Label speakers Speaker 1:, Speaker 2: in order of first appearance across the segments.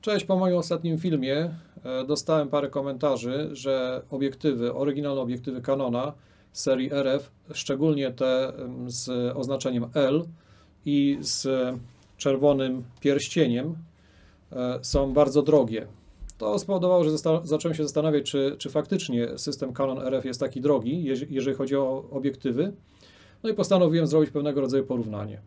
Speaker 1: Cześć, po moim ostatnim filmie e, dostałem parę komentarzy, że obiektywy, oryginalne obiektywy Canona serii RF, szczególnie te z oznaczeniem L i z czerwonym pierścieniem, e, są bardzo drogie. To spowodowało, że zacząłem się zastanawiać, czy, czy faktycznie system Canon RF jest taki drogi, jeżeli chodzi o obiektywy. No i postanowiłem zrobić pewnego rodzaju porównanie.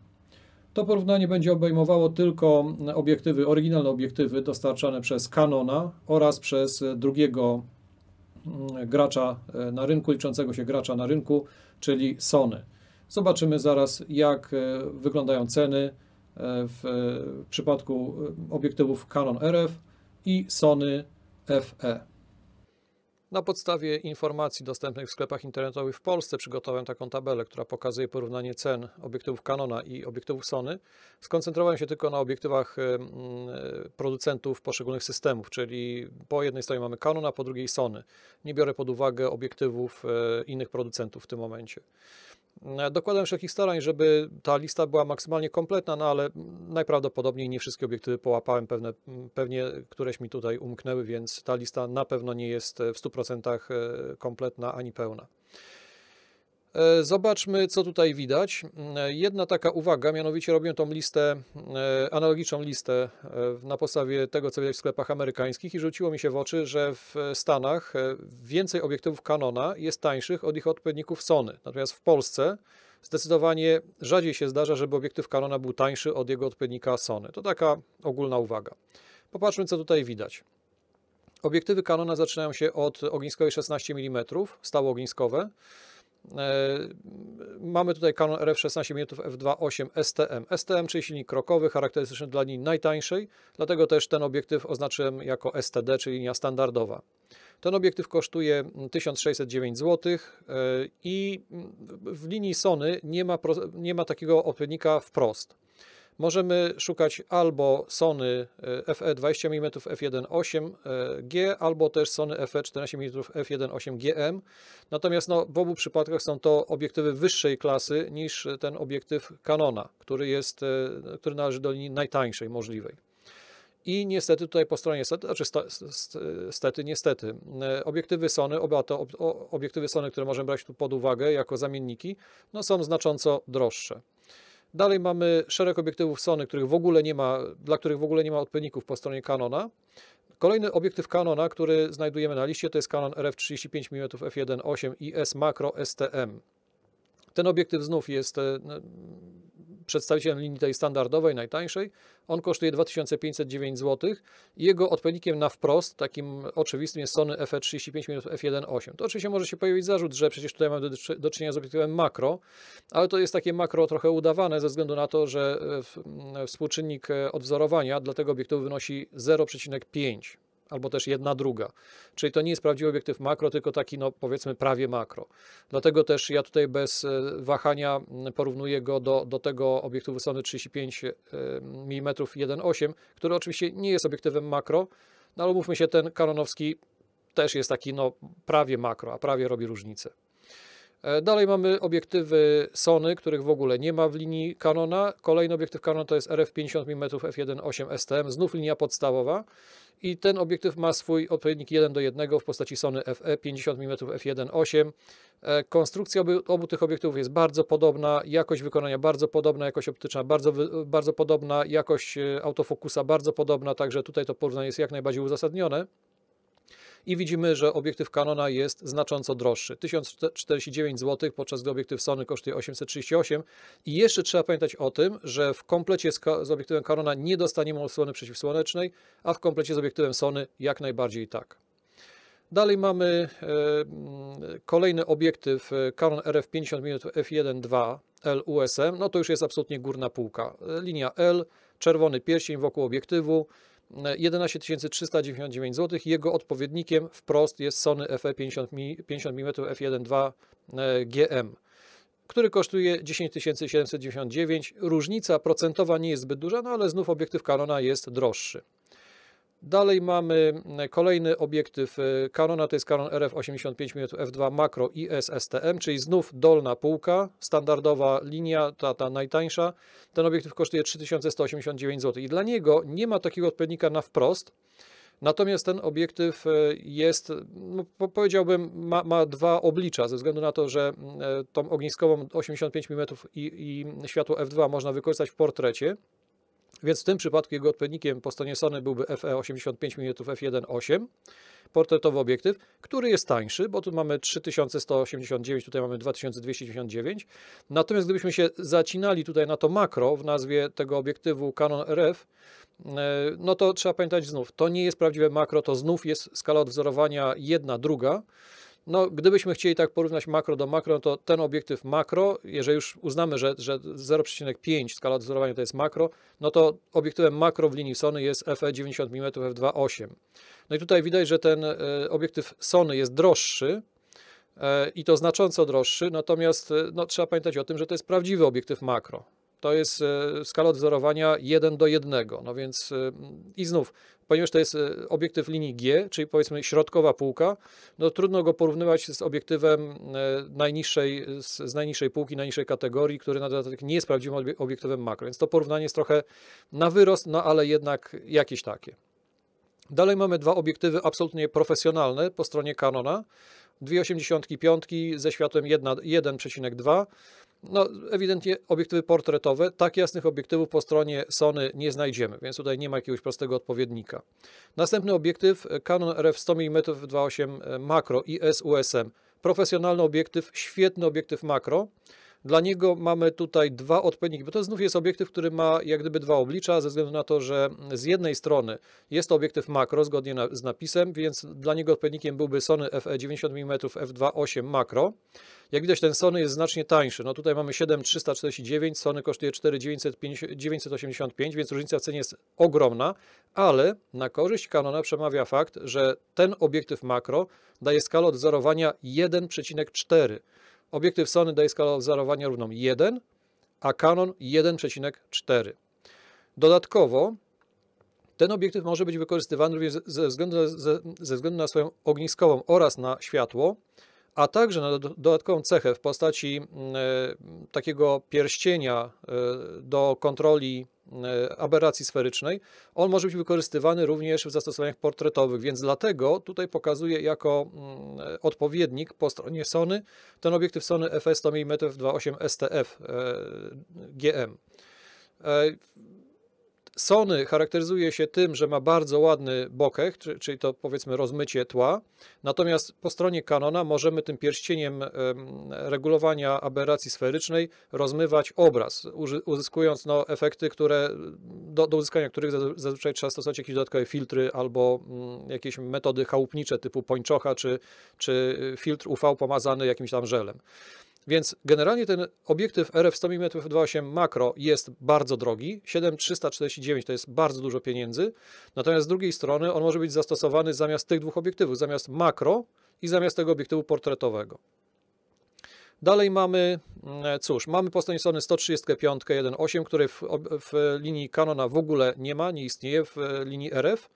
Speaker 1: To porównanie będzie obejmowało tylko obiektywy, oryginalne obiektywy dostarczane przez Canona oraz przez e, drugiego mm, gracza e, na rynku, liczącego się gracza na rynku, czyli Sony. Zobaczymy zaraz, jak e, wyglądają ceny w przypadku obiektywów Canon RF i Sony FE. Na podstawie informacji dostępnych w sklepach internetowych w Polsce przygotowałem taką tabelę, która pokazuje porównanie cen obiektywów Canona i obiektywów Sony. Skoncentrowałem się tylko na obiektywach e, producentów poszczególnych systemów, czyli po jednej stronie mamy Canona, po drugiej Sony. Nie biorę pod uwagę obiektywów e, innych producentów w tym momencie. E, Dokładam wszelkich starań, żeby ta lista była maksymalnie kompletna, no ale najprawdopodobniej nie wszystkie obiektywy połapałem, pewne, pewnie któreś mi tutaj umknęły, więc ta lista na pewno nie jest w 100% e, kompletna ani pełna. E, zobaczmy, co tutaj widać. E, jedna taka uwaga, mianowicie robię tą listę, e, analogiczną listę na podstawie tego, co widać w sklepach amerykańskich i rzuciło mi się w oczy, że w Stanach więcej obiektywów Canona jest tańszych od ich odpowiedników Sony. Natomiast w Polsce zdecydowanie rzadziej się zdarza, żeby obiektyw Canona był tańszy od jego odpowiednika Sony. To taka ogólna uwaga. Popatrzmy, co tutaj widać. Obiektywy Canona zaczynają się od ogniskowej 16 mm, stałoogniskowe. ogniskowe E, mamy tutaj Canon RF 16 mm f2.8 STM. STM, czyli silnik krokowy, charakterystyczny dla linii najtańszej, dlatego też ten obiektyw oznaczyłem jako STD, czyli linia standardowa. Ten obiektyw kosztuje 1609 zł e, i w linii Sony nie ma, nie ma takiego odpowiednika wprost możemy szukać albo Sony FE 20 mm f1.8G, albo też Sony FE 14 mm f1.8GM. Natomiast no, w obu przypadkach są to obiektywy wyższej klasy niż ten obiektyw Canona, który, jest, e, który należy do linii najtańszej możliwej. I niestety tutaj po stronie stety, znaczy stety, niestety, e, obiektywy Sony, oba to obiektywy Sony, które możemy brać tu pod uwagę jako zamienniki, no są znacząco droższe. Dalej mamy szereg obiektywów Sony, których w ogóle nie ma, dla których w ogóle nie ma odpowiedników po stronie Canona. Kolejny obiektyw Canona, który znajdujemy na liście, to jest Canon RF 35 mm f1.8 IS Macro STM. Ten obiektyw znów jest e, no, przedstawiciel linii tej standardowej, najtańszej. On kosztuje 2509 zł. Jego odpowiednikiem na wprost, takim oczywistym jest Sony FE35 F1.8. To oczywiście może się pojawić zarzut, że przecież tutaj mamy do czynienia z obiektywem makro, ale to jest takie makro trochę udawane ze względu na to, że e, współczynnik e, odwzorowania dla tego obiektywu wynosi 0,5 albo też jedna druga. Czyli to nie jest prawdziwy obiektyw makro, tylko taki, no powiedzmy, prawie makro. Dlatego też ja tutaj bez e, wahania mm, porównuję go do, do tego obiektywu Sony 35 mm 1.8, który oczywiście nie jest obiektywem makro, no ale mówmy się, ten kanonowski też jest taki, no prawie makro, a prawie robi różnicę. E, dalej mamy obiektywy Sony, których w ogóle nie ma w linii Canona. Kolejny obiektyw Canon to jest RF 50 mm f1.8 STM, znów linia podstawowa. I ten obiektyw ma swój odpowiednik 1 do 1 w postaci Sony FE 50 mm f1.8. E, konstrukcja obu, tych obiektywów jest bardzo podobna, jakość wykonania bardzo podobna, jakość optyczna bardzo, bardzo podobna, jakość e, autofokusa bardzo podobna, także tutaj to porównanie jest jak najbardziej uzasadnione i widzimy, że obiektyw Canona jest znacząco droższy. 1049 zł, podczas gdy obiektyw Sony kosztuje 838 i jeszcze trzeba pamiętać o tym, że w komplecie z, z obiektywem Canona nie dostaniemy osłony przeciwsłonecznej, a w komplecie z obiektywem Sony jak najbardziej tak. Dalej mamy e, kolejny obiektyw e, Canon RF 50mm f1.2 L USM. No to już jest absolutnie górna półka. E, linia L, czerwony pierścień wokół obiektywu, 11 399 zł. Jego odpowiednikiem wprost jest Sony FE 50, mm f1.2 GM który kosztuje 10 799. Różnica procentowa nie jest zbyt duża, no ale znów obiektyw Canona jest droższy. Dalej mamy mm, kolejny obiektyw Canona, y, to jest Canon RF 85 mm f2 makro IS STM, czyli znów dolna półka, standardowa linia, ta, ta najtańsza. Ten obiektyw kosztuje 3189 zł i dla niego nie ma takiego odpowiednika na wprost, Natomiast ten obiektyw y, jest, no powiedziałbym, ma, ma, dwa oblicza, ze względu na to, że mm, e, tą ogniskową 85 mm i, i światło f2 można wykorzystać w portrecie, więc w tym przypadku jego odpowiednikiem po stronie Sony byłby FE 85 mm f1.8, portretowy obiektyw, który jest tańszy, bo tu mamy 3189, tutaj mamy 2299. Natomiast gdybyśmy się zacinali tutaj na to makro w nazwie tego obiektywu Canon RF, e, no to trzeba pamiętać znów, to nie jest prawdziwe makro, to znów jest skala odwzorowania jedna, druga, no, gdybyśmy chcieli tak porównać makro do makro, no to ten obiektyw makro, jeżeli już uznamy, że, że 0,5 skala odwzorowania to jest makro, no to obiektywem makro w linii Sony jest FE 90 mm f2.8. No i tutaj widać, że ten e, obiektyw Sony jest droższy, e, i to znacząco droższy, natomiast e, no, trzeba pamiętać o tym, że to jest prawdziwy obiektyw makro to jest e, skala wzorowania 1 do 1. No więc e, i znów, ponieważ to jest e, obiektyw linii G, czyli powiedzmy środkowa półka, no trudno go porównywać z obiektywem najniższej, z najniższej półki, najniższej kategorii, który na dodatek nie jest prawdziwym obiektywem makro. Więc to porównanie jest trochę na wyrost, no ale jednak jakieś takie. Dalej mamy dwa obiektywy absolutnie profesjonalne po stronie Canona. 2,85 ze światłem 1,2 no, ewidentnie obiektywy portretowe, tak jasnych obiektywów po stronie Sony nie znajdziemy, więc tutaj nie ma jakiegoś prostego odpowiednika. Następny obiektyw Canon RF 100 mm 2.8 makro IS USM. Profesjonalny obiektyw, świetny obiektyw makro. Dla niego mamy tutaj dwa odpowiedniki, bo to znów jest obiektyw, który ma jak gdyby dwa oblicza, ze względu na to, że z jednej strony jest to obiektyw makro, zgodnie na, z napisem, więc dla niego odpowiednikiem byłby Sony FE 90 mm f2.8 makro. Jak widać ten Sony jest znacznie tańszy, no tutaj mamy 7,349, Sony kosztuje 4,985, więc różnica w cenie jest ogromna, ale na korzyść Canona przemawia fakt, że ten obiektyw makro daje skalę odzorowania 1,4. Obiektyw Sony daje skalowanie równą 1, a Canon 1,4. Dodatkowo ten obiektyw może być wykorzystywany również ze względu, na, ze, ze względu na swoją ogniskową oraz na światło, a także na dodatkową cechę w postaci mm, e, takiego pierścienia e, do kontroli E, aberracji sferycznej, on może być wykorzystywany również w zastosowaniach portretowych, więc dlatego tutaj pokazuję jako mm, odpowiednik po stronie Sony ten obiektyw Sony FS 100 mm 2.8 STF GM. Sony charakteryzuje się tym, że ma bardzo ładny bokeh, czyli to powiedzmy rozmycie tła, natomiast po stronie Canona możemy tym pierścieniem regulowania aberracji sferycznej rozmywać obraz, uzyskując no, efekty, które, do, do uzyskania których zazwyczaj trzeba stosować jakieś dodatkowe filtry albo mm, jakieś metody chałupnicze typu pończocha czy, czy y, filtr UV pomazany jakimś tam żelem. Więc generalnie ten obiektyw RF 100 mm f2.8 makro jest bardzo drogi, 7,349 to jest bardzo dużo pieniędzy, natomiast z drugiej strony on może być zastosowany zamiast tych dwóch obiektywów, zamiast makro i zamiast tego obiektywu portretowego. Dalej mamy, mm, e, cóż, mamy po stronie strony 135 1.8, który w, w, linii Canona w ogóle nie ma, nie istnieje w e, linii RF.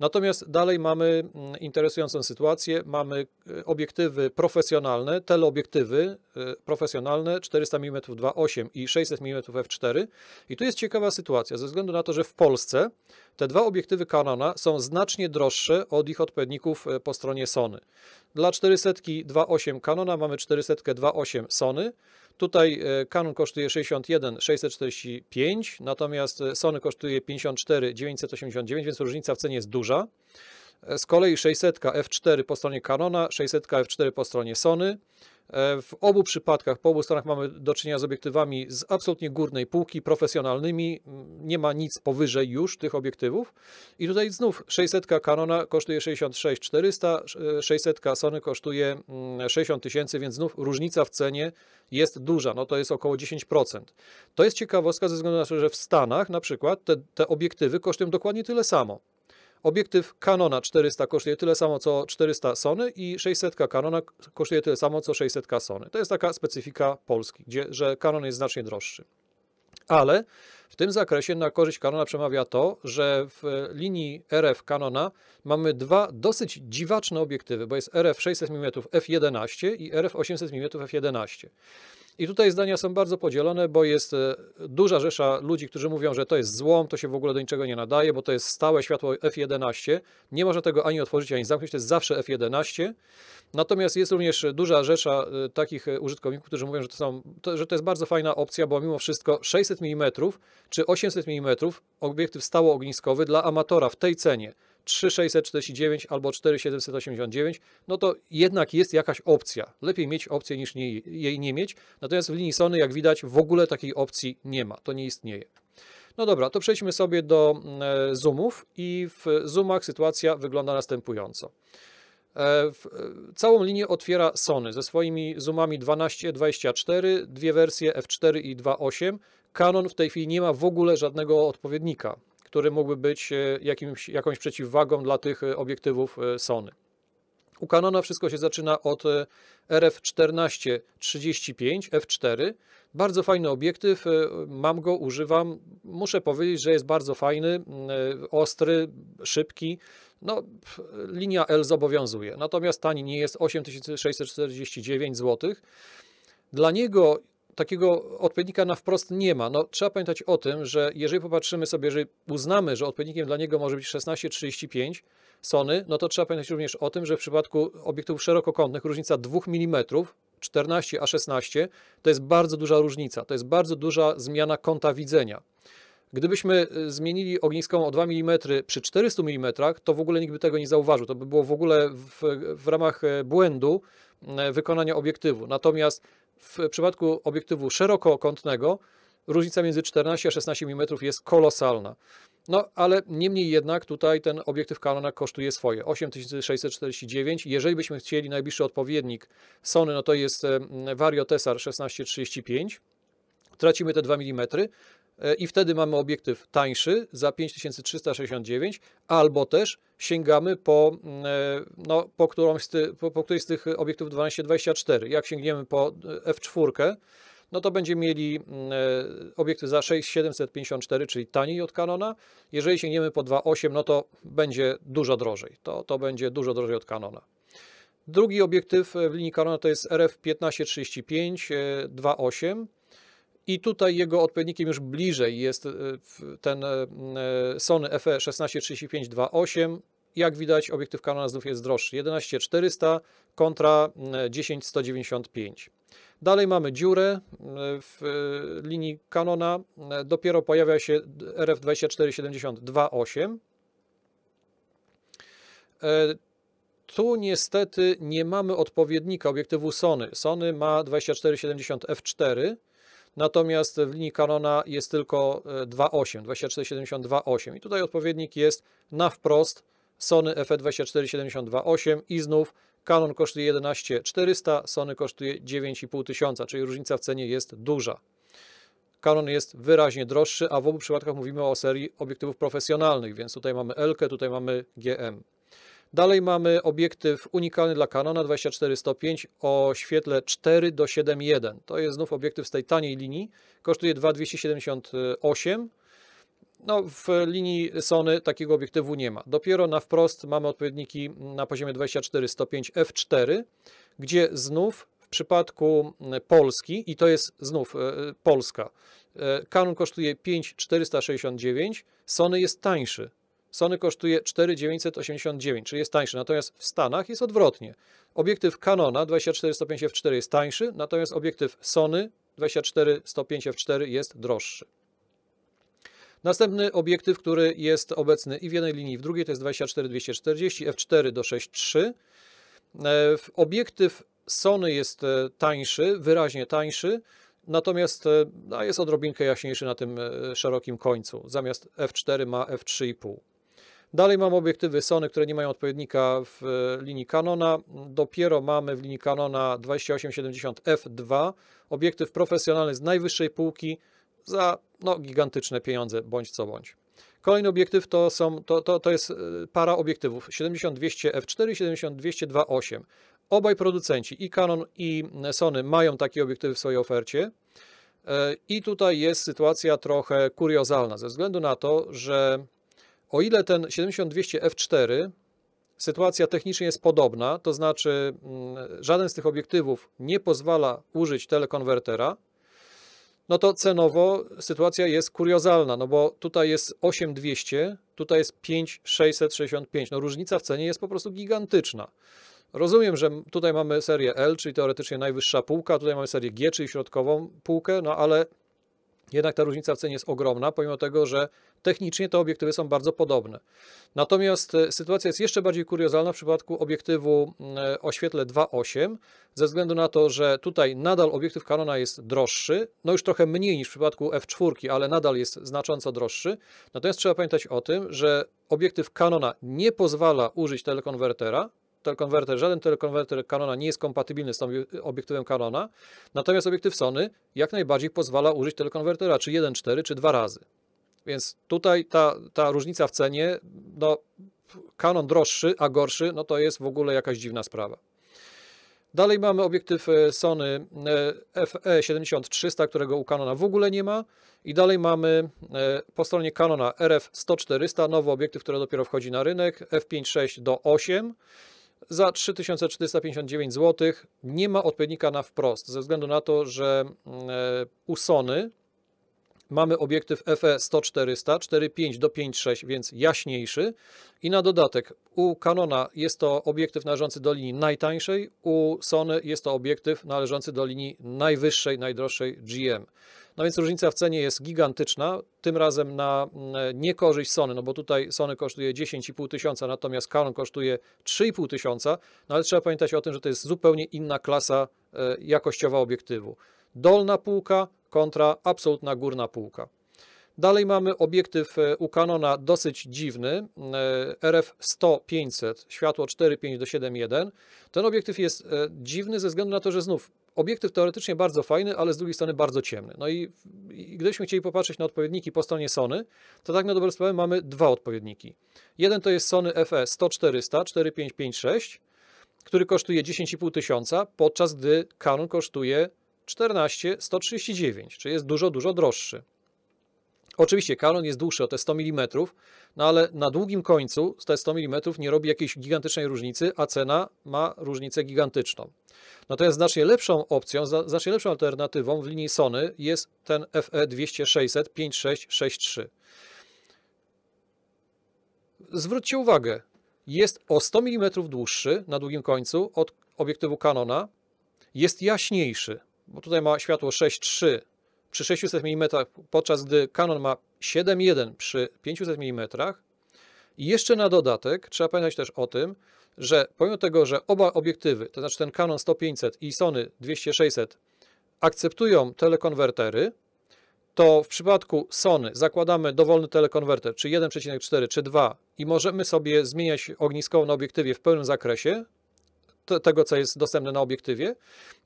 Speaker 1: Natomiast dalej mamy mm, interesującą sytuację, mamy e, obiektywy profesjonalne, teleobiektywy profesjonalne 400 mm 2.8 i 600 mm f4. I tu jest ciekawa sytuacja, ze względu na to, że w Polsce te dwa obiektywy Canona są znacznie droższe od ich odpowiedników e, po stronie Sony. Dla 400 2.8 Canona mamy 400 2.8 Sony. Tutaj e, Canon kosztuje 61 645, natomiast e, Sony kosztuje 54 989, więc różnica w cenie jest duża. Z kolei 600 F4 po stronie Canona, 600 F4 po stronie Sony. E, w obu przypadkach, po obu stronach mamy do czynienia z obiektywami z absolutnie górnej półki, profesjonalnymi, mm, nie ma nic powyżej już tych obiektywów. I tutaj znów 600 Canona kosztuje 66 400, 600 Sony kosztuje 60 mm, tysięcy, więc znów różnica w cenie jest duża, no to jest około 10%. To jest ciekawostka ze względu na to, że w Stanach na przykład te, te obiektywy kosztują dokładnie tyle samo. Obiektyw Canona 400 kosztuje tyle samo co 400 Sony i 600 Canona kosztuje tyle samo co 600 Sony. To jest taka specyfika Polski, gdzie, że Canon jest znacznie droższy. Ale w tym zakresie na korzyść Canona przemawia to, że w linii RF Canona mamy dwa dosyć dziwaczne obiektywy, bo jest RF 600 mm f11 i RF 800 mm f11. I tutaj zdania są bardzo podzielone, bo jest e, duża rzesza ludzi, którzy mówią, że to jest złą, to się w ogóle do niczego nie nadaje, bo to jest stałe światło F11. Nie można tego ani otworzyć, ani zamknąć, to jest zawsze F11. Natomiast jest również duża rzesza e, takich e, użytkowników, którzy mówią, że to, są, to, że to jest bardzo fajna opcja, bo mimo wszystko 600 mm czy 800 mm obiektyw stałoogniskowy dla amatora w tej cenie 3649 albo 4789, no to jednak jest jakaś opcja. Lepiej mieć opcję niż nie, jej nie mieć. Natomiast w linii Sony, jak widać, w ogóle takiej opcji nie ma. To nie istnieje. No dobra, to przejdźmy sobie do e, zoomów i w zoomach sytuacja wygląda następująco. E, e, całą linię otwiera Sony ze swoimi zoomami 12-24, dwie wersje F4 i 2.8. Canon w tej chwili nie ma w ogóle żadnego odpowiednika który mógłby być e, jakimś, jakąś przeciwwagą dla tych e, obiektywów e, Sony. U Canona wszystko się zaczyna od RF1435 F4. Bardzo fajny obiektyw, mam go, używam. Muszę powiedzieć, że jest bardzo fajny, ostry, szybki. No, linia L zobowiązuje. Natomiast tani nie jest 8649 zł. Dla niego takiego odpowiednika na wprost nie ma. No, trzeba pamiętać o tym, że jeżeli popatrzymy sobie, że uznamy, że odpowiednikiem dla niego może być 1635 Sony, no to trzeba pamiętać również o tym, że w przypadku obiektów szerokokątnych różnica 2 mm 14 a 16 to jest bardzo duża różnica, to jest bardzo duża zmiana kąta widzenia. Gdybyśmy y, zmienili ogniską o 2 mm przy 400 mm, to w ogóle nikt by tego nie zauważył. To by było w ogóle w, w ramach y, błędu E, wykonania obiektywu. Natomiast w przypadku obiektywu szerokokątnego różnica między 14 a 16 mm jest kolosalna. No, ale niemniej jednak tutaj ten obiektyw Canona kosztuje swoje 8649. Jeżeli byśmy chcieli najbliższy odpowiednik Sony, no to jest e, Vario Tessar 1635. Tracimy te 2 mm. E, i wtedy mamy obiektyw tańszy za 5369, albo też sięgamy po, mm, e, no, po, którąś z po, po którejś z tych obiektywów 1224. Jak sięgniemy po e, F4, no to będziemy mieli mm, obiektyw za 6754, czyli taniej od Canona. Jeżeli sięgniemy po 2.8, no to będzie dużo drożej. To, to będzie dużo drożej od Canona. Drugi obiektyw w linii Canona to jest RF 1535 2.8 i tutaj jego odpowiednikiem już bliżej jest e, ten e, e, Sony FE 163528. Jak widać, obiektyw Canona znów jest droższy. 11400 kontra 10195. Dalej mamy dziurę w linii Canona. Dopiero pojawia się RF 24728. Tu niestety nie mamy odpowiednika obiektywu Sony. Sony ma 2470 f4, natomiast w linii Canona jest tylko 2.8, e, 2472.8 i tutaj odpowiednik jest na wprost Sony FE 2472.8 i znów Canon kosztuje 11400, Sony kosztuje 9500, czyli różnica w cenie jest duża. Canon jest wyraźnie droższy, a w obu przypadkach mówimy o serii obiektywów profesjonalnych, więc tutaj mamy L, tutaj mamy GM. Dalej mamy obiektyw unikalny dla Canona 24-105 o świetle 4 do 7.1. To jest znów obiektyw z tej taniej linii. Kosztuje 2,278. No, w linii Sony takiego obiektywu nie ma. Dopiero na wprost mamy odpowiedniki na poziomie 24-105 f4, gdzie znów w przypadku e, Polski, i to jest znów e, e, Polska, Canon kosztuje 5,469, Sony jest tańszy, Sony kosztuje 4,989, czyli jest tańszy, natomiast w Stanach jest odwrotnie. Obiektyw Canona 24-105 f4 jest tańszy, natomiast obiektyw Sony 24-105 f4 jest droższy. Następny obiektyw, który jest obecny i w jednej linii, i w drugiej, to jest 24-240, f4 do 6.3. E, obiektyw Sony jest e, tańszy, wyraźnie tańszy, natomiast e, no, jest odrobinkę jaśniejszy na tym szerokim końcu. Zamiast f4 ma f3,5. Dalej mamy obiektywy Sony, które nie mają odpowiednika w e, linii Canona. Dopiero mamy w linii Canona 2870F2, obiektyw profesjonalny z najwyższej półki za no, gigantyczne pieniądze, bądź co bądź. Kolejny obiektyw to, są, to, to, to jest e, para obiektywów 7200 f 4 i 7200 28 Obaj producenci, i Canon i e, Sony, mają takie obiektywy w swojej ofercie. I tutaj jest sytuacja trochę kuriozalna, ze względu na to, że o ile ten 7200F4 sytuacja technicznie jest podobna, to znaczy mm, żaden z tych obiektywów nie pozwala użyć telekonwertera, no to cenowo sytuacja jest kuriozalna, no bo tutaj jest 8200, tutaj jest 5665. No różnica w cenie jest po prostu gigantyczna. Rozumiem, że tutaj mamy serię L, czyli teoretycznie najwyższa półka, tutaj mamy serię G, czyli środkową półkę, no ale jednak ta różnica w cenie jest ogromna, pomimo tego, że technicznie te obiektywy są bardzo podobne. Natomiast e, sytuacja jest jeszcze bardziej kuriozalna w przypadku obiektywu e, o świetle 2.8, ze względu na to, że tutaj nadal obiektyw Canona jest droższy, no już trochę mniej niż w przypadku f4, ale nadal jest znacząco droższy. Natomiast trzeba pamiętać o tym, że obiektyw Canona nie pozwala użyć telekonwertera, telekonwerter, żaden telekonwerter Canona nie jest kompatybilny z tą obiektywem Canona, natomiast obiektyw Sony jak najbardziej pozwala użyć telekonwertera czy 1.4 czy dwa razy. Więc tutaj ta, ta różnica w cenie, no Canon droższy, a gorszy, no to jest w ogóle jakaś dziwna sprawa. Dalej mamy obiektyw e, Sony fe 7300, e którego u Canona w ogóle nie ma. I dalej mamy e, po stronie Canona RF100-400, nowy obiektyw, który dopiero wchodzi na rynek, f5.6 do 8 za 3459 zł. Nie ma odpowiednika na wprost, ze względu na to, że mm, e, u Sony Mamy obiektyw FE 100-400, 4.5 do 5.6, więc jaśniejszy. I na dodatek u Canona jest to obiektyw należący do linii najtańszej, u Sony jest to obiektyw należący do linii najwyższej, najdroższej GM. No więc różnica w cenie jest gigantyczna, tym razem na mm, niekorzyść Sony, no bo tutaj Sony kosztuje 10,5 tysiąca, natomiast Canon kosztuje 3,5 tysiąca, no ale trzeba pamiętać o tym, że to jest zupełnie inna klasa e, jakościowa obiektywu. Dolna półka kontra absolutna górna półka. Dalej mamy obiektyw e, u Canona dosyć dziwny, e, RF 100-500, światło 4,5 do 7,1. Ten obiektyw jest e, dziwny ze względu na to, że znów obiektyw teoretycznie bardzo fajny, ale z drugiej strony bardzo ciemny. No i, i gdybyśmy chcieli popatrzeć na odpowiedniki po stronie Sony, to tak na dobrą sprawę mamy dwa odpowiedniki. Jeden to jest Sony FE 100-400, 4556, który kosztuje 10,5 tysiąca, podczas gdy Canon kosztuje 14 139, czyli jest dużo, dużo droższy. Oczywiście kanon jest dłuższy o te 100 mm, no ale na długim końcu te 100 mm nie robi jakiejś gigantycznej różnicy, a cena ma różnicę gigantyczną. Natomiast no znacznie lepszą opcją, znacznie lepszą alternatywą w linii Sony jest ten FE 2600 5663. Zwróćcie uwagę, jest o 100 mm dłuższy na długim końcu od obiektywu Canona, jest jaśniejszy, bo tutaj ma światło 6.3 przy 600 mm, podczas gdy Canon ma 7.1 przy 500 mm. I jeszcze na dodatek trzeba pamiętać też o tym, że pomimo tego, że oba obiektywy, to znaczy ten Canon 1500 i Sony 2600 akceptują telekonwertery, to w przypadku Sony zakładamy dowolny telekonwerter, czy 1,4, czy 2 i możemy sobie zmieniać ognisko na obiektywie w pełnym zakresie, tego, co jest dostępne na obiektywie.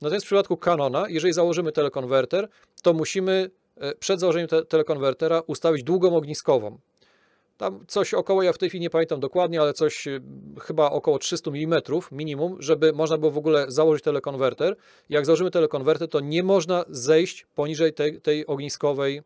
Speaker 1: Natomiast no w przypadku Canona, jeżeli założymy telekonwerter, to musimy e, przed założeniem te telekonwertera ustawić długą ogniskową. Tam coś około, ja w tej chwili nie pamiętam dokładnie, ale coś e, chyba około 300 mm minimum, żeby można było w ogóle założyć telekonwerter. Jak założymy telekonwerter, to nie można zejść poniżej tej, tej ogniskowej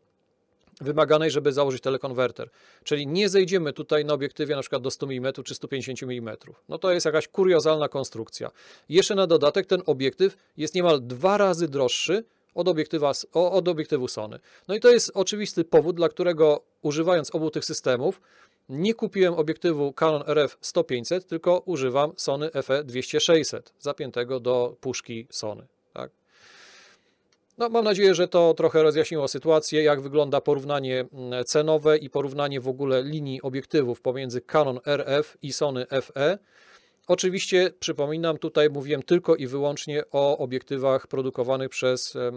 Speaker 1: wymaganej, żeby założyć telekonwerter. Czyli nie zejdziemy tutaj na obiektywie na przykład do 100 mm czy 150 mm. No to jest jakaś kuriozalna konstrukcja. Jeszcze na dodatek ten obiektyw jest niemal dwa razy droższy od, obiektywa, od obiektywu Sony. No i to jest oczywisty powód, dla którego używając obu tych systemów nie kupiłem obiektywu Canon RF 1500, tylko używam Sony FE 2600 zapiętego do puszki Sony. No, mam nadzieję, że to trochę rozjaśniło sytuację, jak wygląda porównanie mm, cenowe i porównanie w ogóle linii obiektywów pomiędzy Canon RF i Sony FE. Oczywiście przypominam, tutaj mówiłem tylko i wyłącznie o obiektywach produkowanych przez e,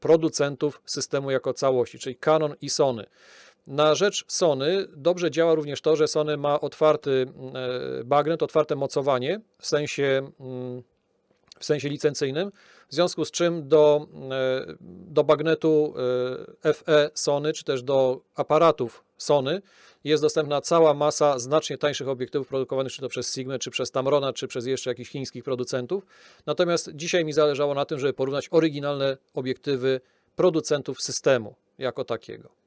Speaker 1: producentów systemu jako całości, czyli Canon i Sony. Na rzecz Sony dobrze działa również to, że Sony ma otwarty e, bagnet, otwarte mocowanie w sensie, mm, w sensie licencyjnym, w związku z czym do, e, do bagnetu FE e Sony, czy też do aparatów Sony jest dostępna cała masa znacznie tańszych obiektywów produkowanych czy to przez Sigma, czy przez Tamrona, czy przez jeszcze jakichś chińskich producentów. Natomiast dzisiaj mi zależało na tym, żeby porównać oryginalne obiektywy producentów systemu jako takiego.